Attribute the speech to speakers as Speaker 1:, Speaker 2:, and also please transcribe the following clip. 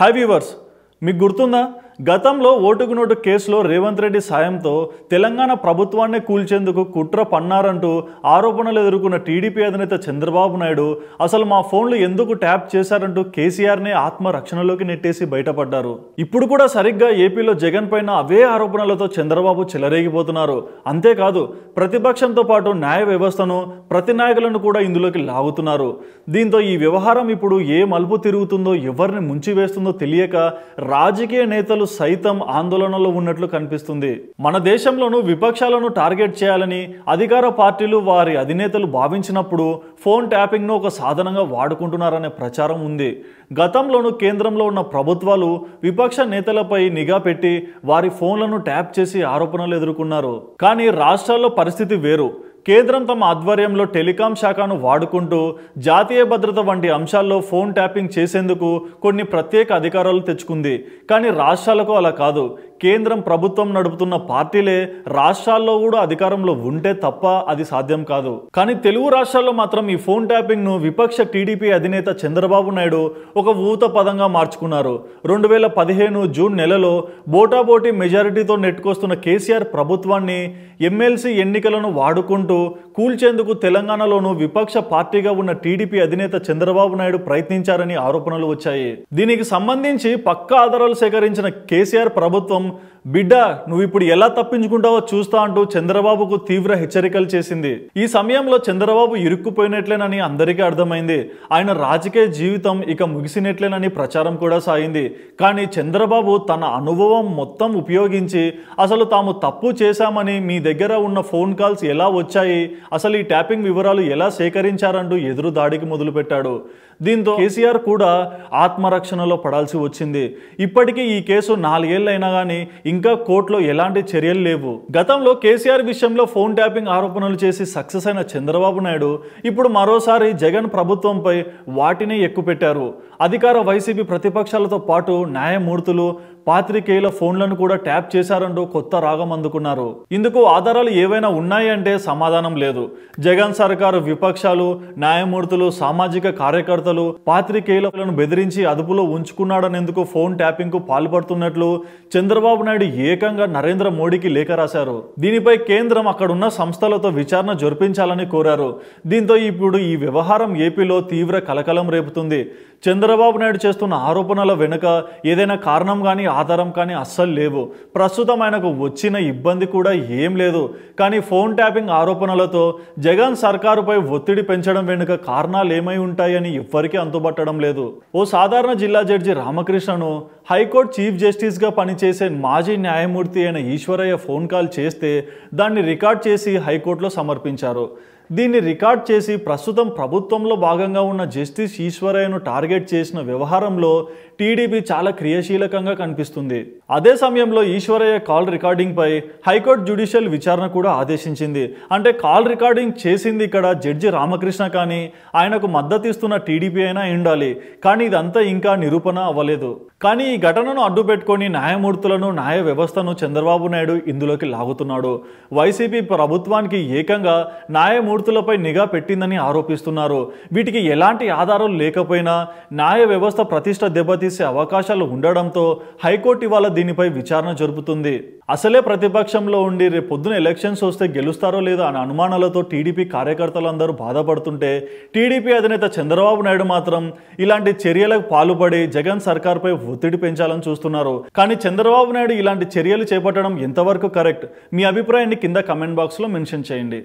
Speaker 1: high viewers మీకు గుర్తుందా గతంలో ఓటుకు నోటు కేసులో రేవంత్ రెడ్డి సాయంతో తెలంగాణ ప్రభుత్వాన్ని కూల్చేందుకు కుట్ర పన్నారంటూ ఆరోపణలు ఎదుర్కొన్న టీడీపీ అధినేత చంద్రబాబు నాయుడు అసలు మా ఫోన్లు ఎందుకు ట్యాప్ చేశారంటూ కేసీఆర్ని ఆత్మరక్షణలోకి నెట్టేసి బయటపడ్డారు ఇప్పుడు కూడా సరిగ్గా ఏపీలో జగన్ పైన అవే ఆరోపణలతో చంద్రబాబు చెలరేగిపోతున్నారు అంతేకాదు ప్రతిపక్షంతో పాటు న్యాయ వ్యవస్థను ప్రతి నాయకులను కూడా ఇందులోకి లాగుతున్నారు దీంతో ఈ వ్యవహారం ఇప్పుడు ఏ మలుపు తిరుగుతుందో ఎవరిని ముంచివేస్తుందో తెలియక రాజకీయ నేతలు సైతం ఆందోళనలో ఉన్నట్లు కనిపిస్తుంది మన దేశంలోనూ విపక్షాలను టార్గెట్ చేయాలని అధికార పార్టీలు వారి అధినేతలు భావించినప్పుడు ఫోన్ ట్యాపింగ్ను ఒక సాధనంగా వాడుకుంటున్నారనే ప్రచారం ఉంది గతంలోనూ కేంద్రంలో ఉన్న ప్రభుత్వాలు విపక్ష నేతలపై నిఘా పెట్టి వారి ఫోన్లను ట్యాప్ చేసి ఆరోపణలు ఎదుర్కొన్నారు కానీ రాష్ట్రాల్లో పరిస్థితి వేరు కేంద్రం తమ ఆధ్వర్యంలో టెలికాం శాఖను వాడుకుంటూ జాతీయ భద్రత వంటి అంశాల్లో ఫోన్ ట్యాపింగ్ చేసేందుకు కొన్ని ప్రత్యేక అధికారాలు తెచ్చుకుంది కానీ రాష్ట్రాలకు అలా కాదు కేంద్రం ప్రభుత్వం నడుపుతున్న పార్టీలే రాష్ట్రాల్లో కూడా అధికారంలో ఉంటే తప్ప అది సాధ్యం కాదు కానీ తెలుగు రాష్ట్రాల్లో మాత్రం ఈ ఫోన్ ట్యాపింగ్ ను విపక్ష టీడీపీ అధినేత చంద్రబాబు నాయుడు ఒక ఊత పదంగా మార్చుకున్నారు రెండు వేల పదిహేను జూన్ నెలలో బోటాబోటీ మెజారిటీతో నెట్టుకొస్తున్న కేసీఆర్ ప్రభుత్వాన్ని ఎమ్మెల్సీ ఎన్నికలను వాడుకుంటూ కూల్చేందుకు తెలంగాణలోనూ విపక్ష పార్టీగా ఉన్న టీడీపీ అధినేత చంద్రబాబు నాయుడు ప్రయత్నించారని ఆరోపణలు వచ్చాయి దీనికి సంబంధించి పక్క ఆధారాలు సేకరించిన కేసీఆర్ ప్రభుత్వం బిడ్డ నువ్వు ఇప్పుడు ఎలా తప్పించుకుంటావో చూస్తా అంటూ చంద్రబాబుకు తీవ్ర హెచ్చరికలు చేసింది ఈ సమయంలో చంద్రబాబు ఇరుక్కుపోయినట్లేనని అందరికీ అర్థమైంది ఆయన రాజకీయ జీవితం ఇక ముగిసినట్లేనని ప్రచారం కూడా సాగింది కానీ చంద్రబాబు తన అనుభవం మొత్తం ఉపయోగించి అసలు తాము తప్పు చేశామని మీ దగ్గర ఉన్న ఫోన్ కాల్స్ ఎలా వచ్చాయి అసలు ఈ ట్యాపింగ్ వివరాలు ఎలా సేకరించారంటూ ఎదురు దాడికి మొదలుపెట్టాడు దీంతో కేసీఆర్ కూడా ఆత్మరక్షణలో పడాల్సి వచ్చింది ఇప్పటికీ ఈ కేసు నాలుగేళ్లైనా కానీ ఇంకా కోర్టులో ఎలాంటి చర్యలు లేవు గతంలో కేసీఆర్ విషయంలో ఫోన్ ట్యాపింగ్ ఆరోపణలు చేసి సక్సెస్ అయిన చంద్రబాబు నాయుడు ఇప్పుడు మరోసారి జగన్ ప్రభుత్వంపై వాటినే ఎక్కుపెట్టారు అధికార వైసీపీ ప్రతిపక్షాలతో పాటు న్యాయమూర్తులు పాత్రికేయుల ఫోన్లను కూడా ట్యాప్ చేశారంటూ కొత్త రాగం అందుకున్నారు ఇందుకు ఆధారాలు ఏవైనా ఉన్నాయంటే సమాధానం లేదు జగన్ సర్కారు విపక్షాలు న్యాయమూర్తులు సామాజిక కార్యకర్తలు పాత్రికేయులను బెదిరించి అదుపులో ఉంచుకున్నాడనేందుకు ఫోన్ ట్యాపింగ్కు పాల్పడుతున్నట్లు చంద్రబాబు నాయుడు ఏకంగా నరేంద్ర మోడీకి లేఖ రాశారు దీనిపై కేంద్రం అక్కడున్న సంస్థలతో విచారణ జరిపించాలని కోరారు దీంతో ఇప్పుడు ఈ వ్యవహారం ఏపీలో తీవ్ర కలకలం రేపుతుంది చంద్రబాబు నాయుడు చేస్తున్న ఆరోపణల వెనుక ఏదైనా కారణం కానీ ఆధారం కానీ అస్సలు లేవు ప్రస్తుతం ఆయనకు వచ్చిన ఇబ్బంది కూడా ఏం లేదు కానీ ఫోన్ ట్యాపింగ్ ఆరోపణలతో జగన్ సర్కారుపై ఒత్తిడి పెంచడం వెనుక కారణాలు ఏమై ఉంటాయని ఎవ్వరికీ అంతుబట్టడం లేదు ఓ సాధారణ జిల్లా జడ్జి రామకృష్ణను హైకోర్టు చీఫ్ జస్టిస్గా పనిచేసే మాజీ న్యాయమూర్తి అయిన ఈశ్వరయ్య ఫోన్ కాల్ చేస్తే దాన్ని రికార్డ్ చేసి హైకోర్టులో సమర్పించారు దీన్ని రికార్డ్ చేసి ప్రస్తుతం ప్రభుత్వంలో భాగంగా ఉన్న జస్టిస్ ఈశ్వరయ్యను టార్గెట్ చేసిన వ్యవహారంలో టీడీపీ చాలా క్రియాశీలకంగా కనిపిస్తుంది అదే సమయంలో ఈశ్వరయ్య కాల్ రికార్డింగ్పై హైకోర్టు జ్యుడిషియల్ విచారణ కూడా ఆదేశించింది అంటే కాల్ రికార్డింగ్ చేసింది ఇక్కడ జడ్జి రామకృష్ణ కానీ ఆయనకు మద్దతు ఇస్తున్న టీడీపీ అయినా ఉండాలి కానీ ఇదంతా ఇంకా నిరూపణ అవ్వలేదు కానీ ఈ ఘటనను అడ్డుపెట్టుకొని న్యాయమూర్తులను న్యాయ వ్యవస్థను చంద్రబాబు నాయుడు ఇందులోకి లాగుతున్నాడు వైసీపీ ప్రభుత్వానికి ఏకంగా న్యాయమూర్తి న్యాయమూర్తులపై నిఘా పెట్టిందని ఆరోపిస్తున్నారు వీటికి ఎలాంటి ఆధారం లేకపోయినా న్యాయ వ్యవస్థ ప్రతిష్ట దెబ్బతీసే అవకాశాలు ఉండడంతో హైకోర్టు ఇవాళ దీనిపై విచారణ జరుపుతుంది అసలే ప్రతిపక్షంలో ఉండి రేపు పొద్దున ఎలక్షన్స్ వస్తే గెలుస్తారో లేదో అనే అనుమానాలతో టీడీపీ కార్యకర్తలందరూ బాధపడుతుంటే టీడీపీ అధినేత చంద్రబాబు నాయుడు మాత్రం ఇలాంటి చర్యలకు పాల్పడి జగన్ సర్కార్పై ఒత్తిడి పెంచాలని చూస్తున్నారు కానీ చంద్రబాబు నాయుడు ఇలాంటి చర్యలు చేపట్టడం ఎంతవరకు కరెక్ట్ మీ అభిప్రాయాన్ని కింద కమెంట్ బాక్స్లో మెన్షన్ చేయండి